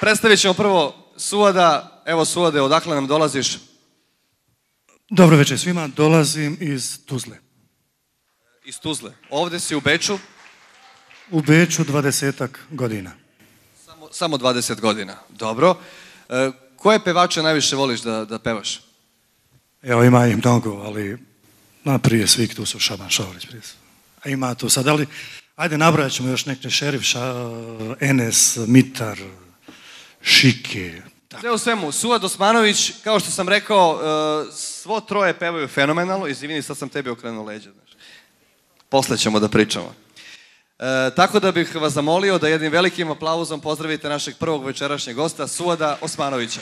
Predstavit ćemo prvo Suvada. Evo Suade, odakle nam dolaziš? Dobro večer svima, dolazim iz Tuzle. Iz Tuzle. Ovdje si u Beču? U Beču dvadesetak godina. Samo, samo godina, dobro. E, koje pevače najviše voliš da, pevaš? Evo ima im mnogo, ali na prije svih tu su Šaban šaulić A ima tu sad, ali ajde nabrojat ćemo još neke šerif, enes NS, Mitar, šike. Sve u svemu, Suad Osmanović, kao što sam rekao, e, svo troje pevaju fenomenalno. Izvini, sad sam tebi okrenuo leđa. Posle ćemo da pričamo. E, tako da bih vas zamolio da jednim velikim aplauzom pozdravite našeg prvog večerašnjeg gosta, Suada Osmanovića.